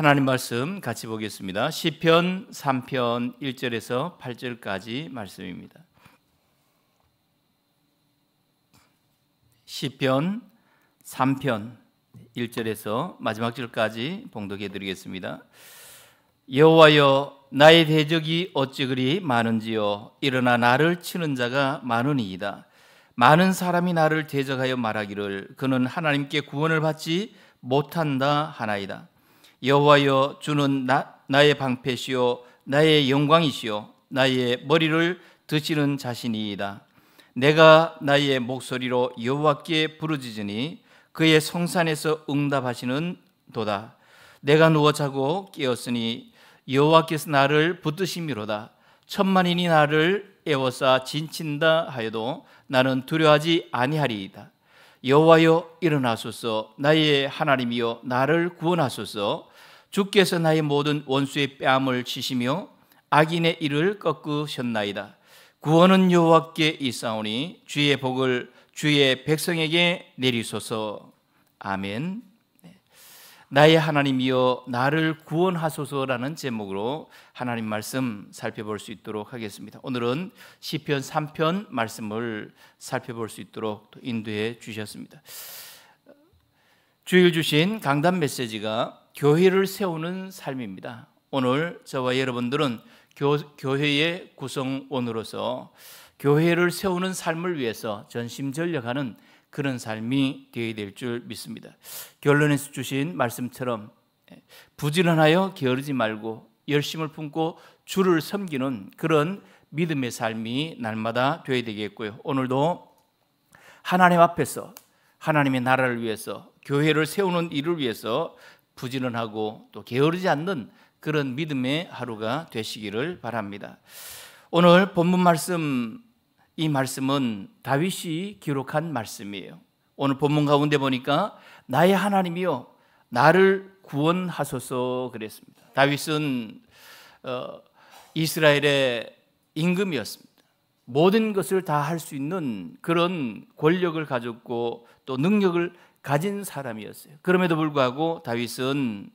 하나님 말씀 같이 보겠습니다. 시편 3편 1절에서 8절까지 말씀입니다. 시편 3편 1절에서 마지막 절까지 봉독해 드리겠습니다. 여호와여 나의 대적이 어찌 그리 많은지요 일어나 나를 치는 자가 많으니이다. 많은 사람이 나를 대적하여 말하기를 그는 하나님께 구원을 받지 못한다 하나이다. 여호와여 주는 나, 나의 방패시요 나의 영광이시요 나의 머리를 드시는 자신이이다. 내가 나의 목소리로 여호와께 부르짖으니 그의 성산에서 응답하시는 도다. 내가 누워 자고 깨었으니 여호와께서 나를 붙드심이로다. 천만인이 나를 애워싸 진친다 하여도 나는 두려워하지 아니하리이다. 여호와여 일어나소서 나의 하나님이여 나를 구원하소서 주께서 나의 모든 원수의 뺨을 치시며 악인의 일을 꺾으셨나이다 구원은 여호와께 있사오니 주의 복을 주의 백성에게 내리소서 아멘 나의 하나님이여 나를 구원하소서라는 제목으로 하나님 말씀 살펴볼 수 있도록 하겠습니다. 오늘은 시편 3편 말씀을 살펴볼 수 있도록 인도해 주셨습니다. 주일 주신 강단 메시지가 교회를 세우는 삶입니다. 오늘 저와 여러분들은 교, 교회의 구성원으로서 교회를 세우는 삶을 위해서 전심전력하는 그런 삶이 되어야 될 줄 믿습니다. 결론에서 주신 말씀처럼 예, 부지런하여 게으르지 말고 열심을 품고 주를 섬기는 그런 믿음의 삶이 날마다 되어야 되겠고요. 오늘도 하나님 앞에서 하나님의 나라를 위해서 교회를 세우는 일을 위해서 부지런하고 또 게으르지 않는 그런 믿음의 하루가 되시기를 바랍니다. 오늘 본문 말씀 이 말씀은 다윗이 기록한 말씀이에요. 오늘 본문 가운데 보니까 나의 하나님이여 나를 구원하소서 그랬습니다. 다윗은 어, 이스라엘의 임금이었습니다. 모든 것을 다 할 수 있는 그런 권력을 가졌고 또 능력을 가진 사람이었어요. 그럼에도 불구하고 다윗은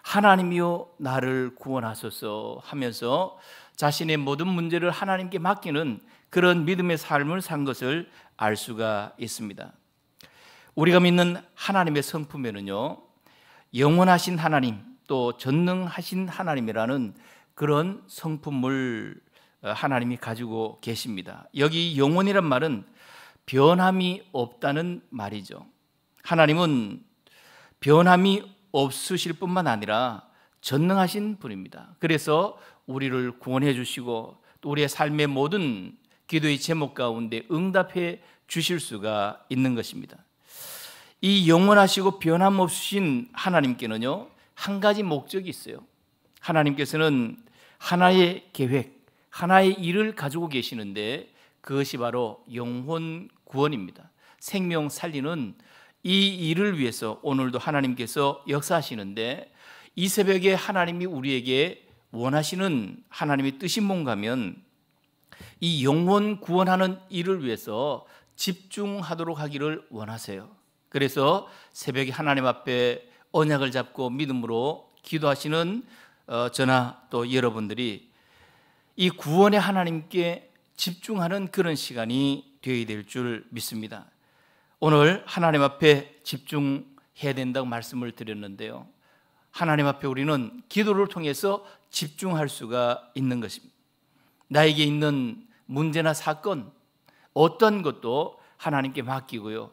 하나님이여 나를 구원하소서 하면서 자신의 모든 문제를 하나님께 맡기는 그런 믿음의 삶을 산 것을 알 수가 있습니다. 우리가 믿는 하나님의 성품에는요, 영원하신 하나님, 또 전능하신 하나님이라는 그런 성품을 어, 하나님이 가지고 계십니다. 여기 영원이란 말은 변함이 없다는 말이죠. 하나님은 변함이 없으실 뿐만 아니라 전능하신 분입니다. 그래서 우리를 구원해 주시고 또 우리의 삶의 모든 기도의 제목 가운데 응답해 주실 수가 있는 것입니다. 이 영원하시고 변함없으신 하나님께는요, 한 가지 목적이 있어요. 하나님께서는 하나의 계획, 하나의 일을 가지고 계시는데 그것이 바로 영혼 구원입니다. 생명 살리는 이 일을 위해서 오늘도 하나님께서 역사하시는데 이 새벽에 하나님이 우리에게 원하시는 하나님의 뜻이 뭔가 면이 영혼 구원하는 일을 위해서 집중하도록 하기를 원하세요. 그래서 새벽에 하나님 앞에 언약을 잡고 믿음으로 기도하시는 어, 저나 또 여러분들이 이 구원의 하나님께 집중하는 그런 시간이 되어야 될 줄 믿습니다. 오늘 하나님 앞에 집중해야 된다고 말씀을 드렸는데요. 하나님 앞에 우리는 기도를 통해서 집중할 수가 있는 것입니다. 나에게 있는 문제나 사건 어떤 것도 하나님께 맡기고요.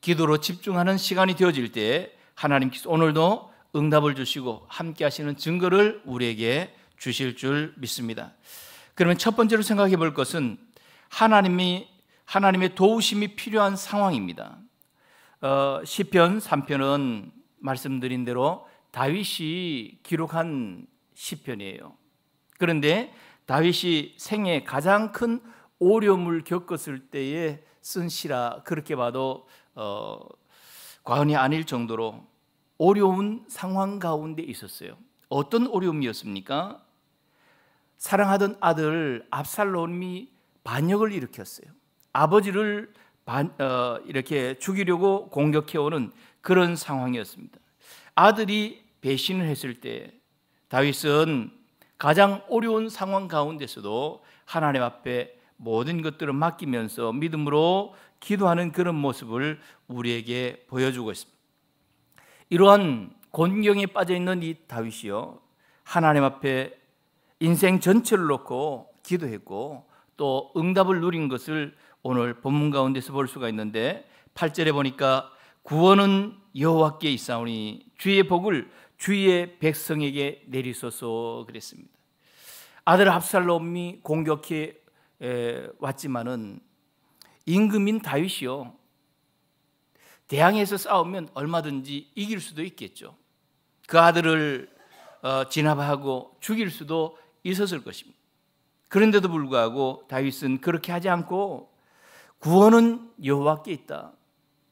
기도로 집중하는 시간이 되어질 때 하나님께서 오늘도 응답을 주시고 함께 하시는 증거를 우리에게 주실 줄 믿습니다. 그러면 첫 번째로 생각해 볼 것은 하나님이 하나님의 도우심이 필요한 상황입니다. 어, 시편 3편은 말씀드린 대로 다윗이 기록한 시편이에요. 그런데 다윗이 생애 가장 큰 오려움을 겪었을 때에 쓴 시라 그렇게 봐도 어, 과언이 아닐 정도로 어려운 상황 가운데 있었어요. 어떤 어려움이었습니까? 사랑하던 아들 압살롬이 반역을 일으켰어요. 아버지를 반, 어, 이렇게 죽이려고 공격해오는 그런 상황이었습니다. 아들이 배신을 했을 때 다윗은 가장 어려운 상황 가운데서도 하나님 앞에 모든 것들을 맡기면서 믿음으로 기도하는 그런 모습을 우리에게 보여주고 있습니다. 이러한 곤경에 빠져 있는 이 다윗이요 하나님 앞에 인생 전체를 놓고 기도했고 또 응답을 누린 것을 오늘 본문 가운데서 볼 수가 있는데 8절에 보니까 구원은 여호와께 있사오니 주의 복을 주의 의 백성에게 내리소서 그랬습니다. 아들 압살롬이 공격해 왔지만은 임금인 다윗이요 대항해서 싸우면 얼마든지 이길 수도 있겠죠. 그 아들을 어, 진압하고 죽일 수도 있었을 것입니다. 그런데도 불구하고 다윗은 그렇게 하지 않고 구원은 여호와께 있다.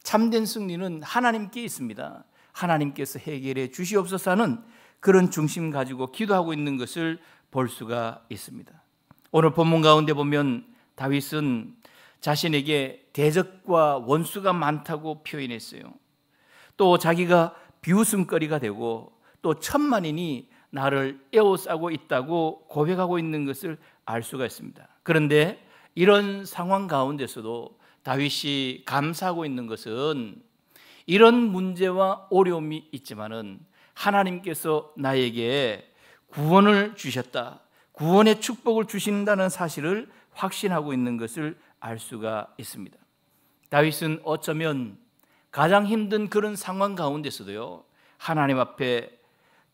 참된 승리는 하나님께 있습니다. 하나님께서 해결해 주시옵소서 하는 그런 중심 가지고 기도하고 있는 것을 볼 수가 있습니다. 오늘 본문 가운데 보면 다윗은 자신에게 대적과 원수가 많다고 표현했어요. 또 자기가 비웃음거리가 되고 또 천만인이 나를 에워싸고 있다고 고백하고 있는 것을 알 수가 있습니다. 그런데 이런 상황 가운데서도 다윗이 감사하고 있는 것은 이런 문제와 어려움이 있지만은 하나님께서 나에게 구원을 주셨다. 구원의 축복을 주신다는 사실을 확신하고 있는 것을 알 수가 있습니다. 다윗은 어쩌면 가장 힘든 그런 상황 가운데서도요. 하나님 앞에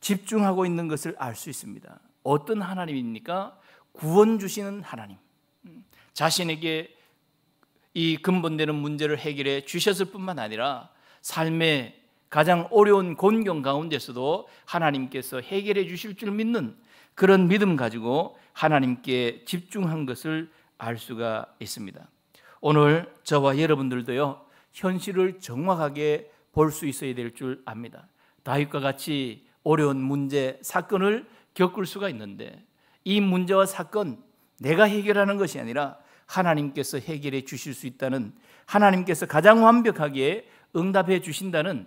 집중하고 있는 것을 알 수 있습니다. 어떤 하나님입니까? 구원 주시는 하나님. 음, 자신에게 이 근본되는 문제를 해결해 주셨을 뿐만 아니라 삶의 가장 어려운 곤경 가운데서도 하나님께서 해결해 주실 줄 믿는 그런 믿음 가지고 하나님께 집중한 것을 알 수가 있습니다. 오늘 저와 여러분들도요. 현실을 정확하게 볼 수 있어야 될 줄 압니다. 다윗과 같이 어려운 문제, 사건을 겪을 수가 있는데 이 문제와 사건 내가 해결하는 것이 아니라 하나님께서 해결해 주실 수 있다는 하나님께서 가장 완벽하게 응답해 주신다는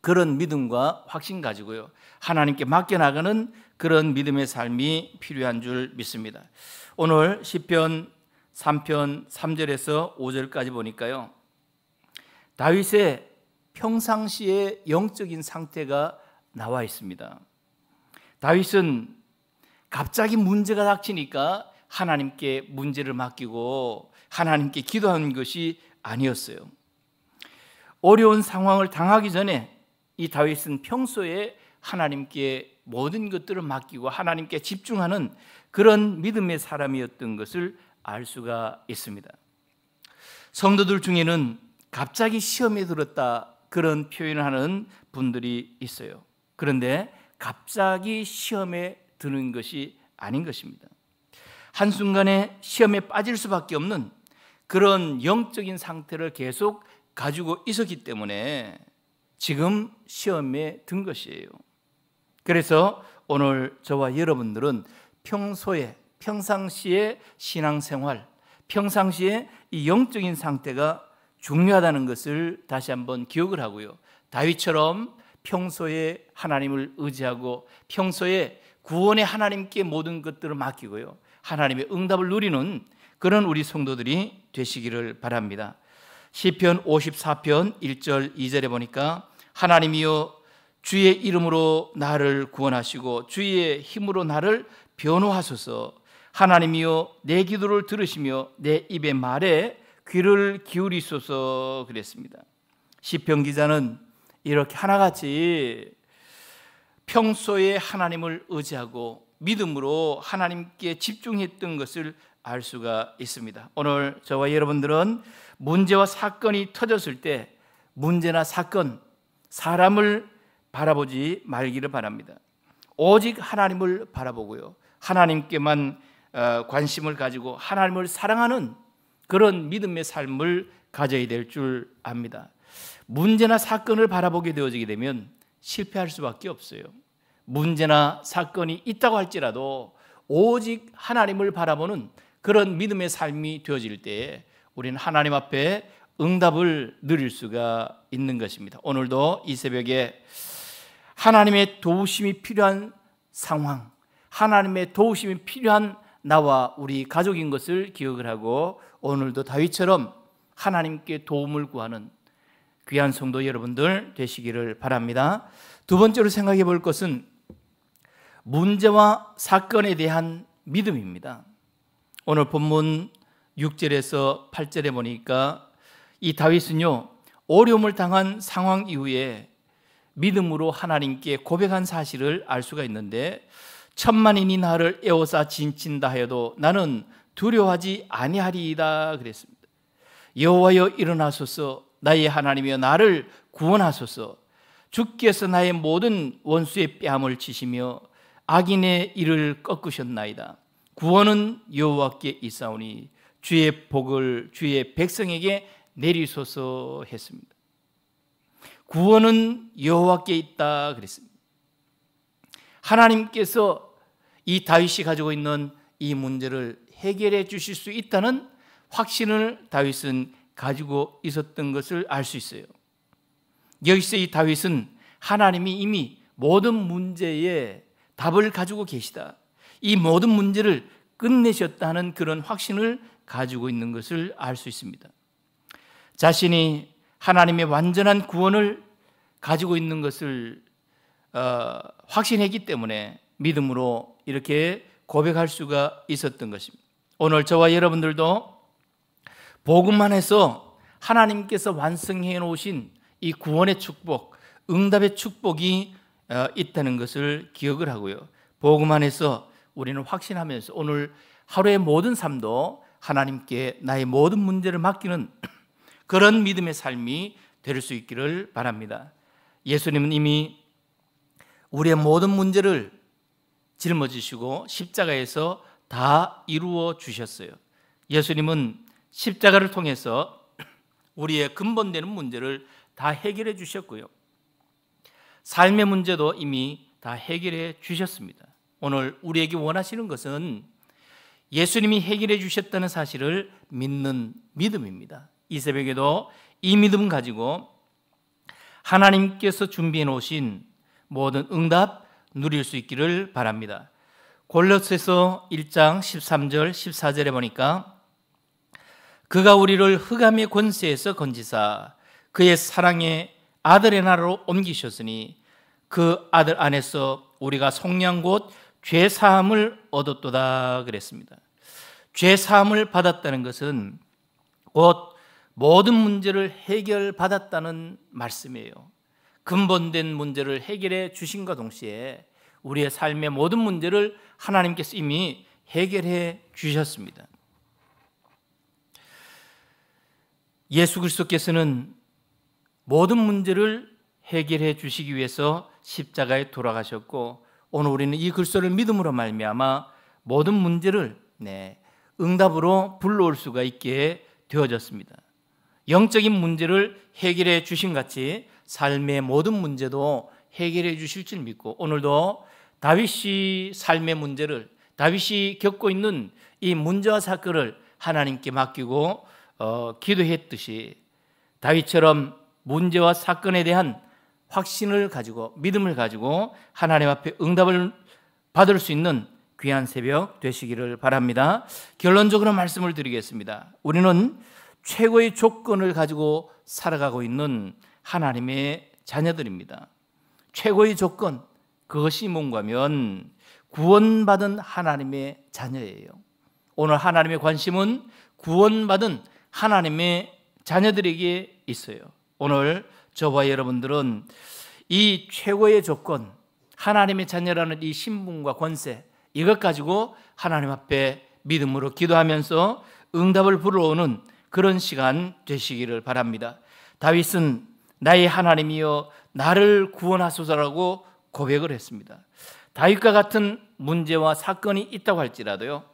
그런 믿음과 확신 가지고요. 하나님께 맡겨나가는 그런 믿음의 삶이 필요한 줄 믿습니다. 오늘 10편 3편 3절에서 5절까지 보니까요. 다윗의 평상시의 영적인 상태가 나와 있습니다. 다윗은 갑자기 문제가 닥치니까 하나님께 문제를 맡기고 하나님께 기도하는 것이 아니었어요. 어려운 상황을 당하기 전에 이 다윗은 평소에 하나님께 모든 것들을 맡기고 하나님께 집중하는 그런 믿음의 사람이었던 것을 알 수가 있습니다. 성도들 중에는 갑자기 시험에 들었다 그런 표현을 하는 분들이 있어요. 그런데 갑자기 시험에 드는 것이 아닌 것입니다. 한순간에 시험에 빠질 수밖에 없는 그런 영적인 상태를 계속 가지고 있었기 때문에 지금 시험에 든 것이에요. 그래서 오늘 저와 여러분들은 평소에 평상시에 신앙생활, 평상시에 이 영적인 상태가 중요하다는 것을 다시 한번 기억을 하고요. 다윗처럼 평소에 하나님을 의지하고 평소에 구원의 하나님께 모든 것들을 맡기고요. 하나님의 응답을 누리는 그런 우리 성도들이 되시기를 바랍니다. 시편 54편 1절 2절에 보니까 하나님이여 주의 이름으로 나를 구원하시고 주의 힘으로 나를 변호하소서 하나님이여 내 기도를 들으시며 내 입의 말에 귀를 기울이소서 그랬습니다. 시편 기자는 이렇게 하나같이 평소에 하나님을 의지하고 믿음으로 하나님께 집중했던 것을 알 수가 있습니다. 오늘 저와 여러분들은 문제와 사건이 터졌을 때 문제나 사건, 사람을 바라보지 말기를 바랍니다. 오직 하나님을 바라보고요. 하나님께만 어, 관심을 가지고 하나님을 사랑하는 그런 믿음의 삶을 가져야 될 줄 압니다. 문제나 사건을 바라보게 되어지게 되면 실패할 수밖에 없어요. 문제나 사건이 있다고 할지라도 오직 하나님을 바라보는 그런 믿음의 삶이 되어질 때 우리는 하나님 앞에 응답을 누릴 수가 있는 것입니다. 오늘도 이 새벽에 하나님의 도우심이 필요한 상황, 하나님의 도우심이 필요한 나와 우리 가족인 것을 기억을 하고 오늘도 다윗처럼 하나님께 도움을 구하는 귀한 성도 여러분들 되시기를 바랍니다. 두 번째로 생각해 볼 것은 문제와 사건에 대한 믿음입니다. 오늘 본문 6절에서 8절에 보니까 이 다윗은요 어려움을 당한 상황 이후에 믿음으로 하나님께 고백한 사실을 알 수가 있는데 천만인이 나를 에워싸 진친다 하여도 나는 두려워하지 아니하리이다 그랬습니다. 여호와여 일어나소서 나의 하나님여 이 나를 구원하소서 주께서 나의 모든 원수의 뺨을 치시며 악인의 일을 꺾으셨나이다. 구원은 여호와께 있사오니 주의 복을 주의 백성에게 내리소서 했습니다. 구원은 여호와께 있다 그랬습니다. 하나님께서 이 다윗이 가지고 있는 이 문제를 해결해 주실 수 있다는 확신을 다윗은 가지고 있었던 것을 알 수 있어요. 여기서 이 다윗은 하나님이 이미 모든 문제에 답을 가지고 계시다. 이 모든 문제를 끝내셨다는 그런 확신을 가지고 있는 것을 알 수 있습니다. 자신이 하나님의 완전한 구원을 가지고 있는 것을 어, 확신했기 때문에 믿음으로 이렇게 고백할 수가 있었던 것입니다. 오늘 저와 여러분들도 복음만 해서 하나님께서 완성해 놓으신 이 구원의 축복, 응답의 축복이 어, 있다는 것을 기억을 하고요. 복음 안에서 우리는 확신하면서 오늘 하루의 모든 삶도 하나님께 나의 모든 문제를 맡기는 그런 믿음의 삶이 될 수 있기를 바랍니다. 예수님은 이미 우리의 모든 문제를 짊어지시고 십자가에서 다 이루어 주셨어요. 예수님은 십자가를 통해서 우리의 근본되는 문제를 다 해결해 주셨고요. 삶의 문제도 이미 다 해결해 주셨습니다. 오늘 우리에게 원하시는 것은 예수님이 해결해 주셨다는 사실을 믿는 믿음입니다. 이 새벽에도 이 믿음 가지고 하나님께서 준비해 놓으신 모든 응답 누릴 수 있기를 바랍니다. 골로새서 1장 13절 14절에 보니까 그가 우리를 흑암의 권세에서 건지사 그의 사랑의 아들의 나라로 옮기셨으니 그 아들 안에서 우리가 속량 곧죄 사함을 얻었도다 그랬습니다. 죄 사함을 받았다는 것은 곧 모든 문제를 해결받았다는 말씀이에요. 근본된 문제를 해결해 주신과 동시에 우리의 삶의 모든 문제를 하나님께서 이미 해결해 주셨습니다. 예수 그리스도께서는 모든 문제를 해결해 주시기 위해서 십자가에 돌아가셨고 오늘 우리는 이 글소를 믿음으로 말미암아 모든 문제를 네, 응답으로 불러올 수가 있게 되어졌습니다. 영적인 문제를 해결해 주신 같이 삶의 모든 문제도 해결해 주실 줄 믿고 오늘도 다윗이 삶의 문제를 다윗이 겪고 있는 이 문제와 사건을 하나님께 맡기고 어, 기도했듯이 다윗처럼 문제와 사건에 대한 확신을 가지고 믿음을 가지고 하나님 앞에 응답을 받을 수 있는 귀한 새벽 되시기를 바랍니다. 결론적으로 말씀을 드리겠습니다. 우리는 최고의 조건을 가지고 살아가고 있는 하나님의 자녀들입니다. 최고의 조건 그것이 뭔가면 구원받은 하나님의 자녀예요. 오늘 하나님의 관심은 구원받은 하나님의 자녀들에게 있어요. 오늘 저와 여러분들은 이 최고의 조건, 하나님의 자녀라는 이 신분과 권세, 이것 가지고 하나님 앞에 믿음으로 기도하면서 응답을 불러오는 그런 시간 되시기를 바랍니다. 다윗은 나의 하나님이여 나를 구원하소서라고 고백을 했습니다. 다윗과 같은 문제와 사건이 있다고 할지라도요.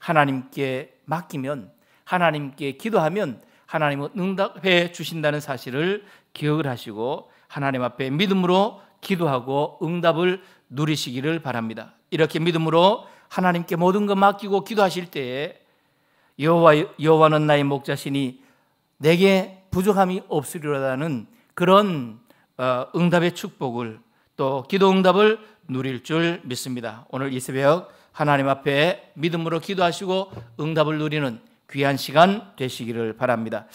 하나님께 맡기면 하나님께 기도하면 하나님은 응답해 주신다는 사실을 기억을 하시고 하나님 앞에 믿음으로 기도하고 응답을 누리시기를 바랍니다. 이렇게 믿음으로 하나님께 모든 것 맡기고 기도하실 때에 여호와 여호와는 나의 목자시니 내게 부족함이 없으리라는 그런 어, 응답의 축복을 또 기도 응답을 누릴 줄 믿습니다. 오늘 이 새벽 하나님 앞에 믿음으로 기도하시고 응답을 누리는 귀한 시간 되시기를 바랍니다.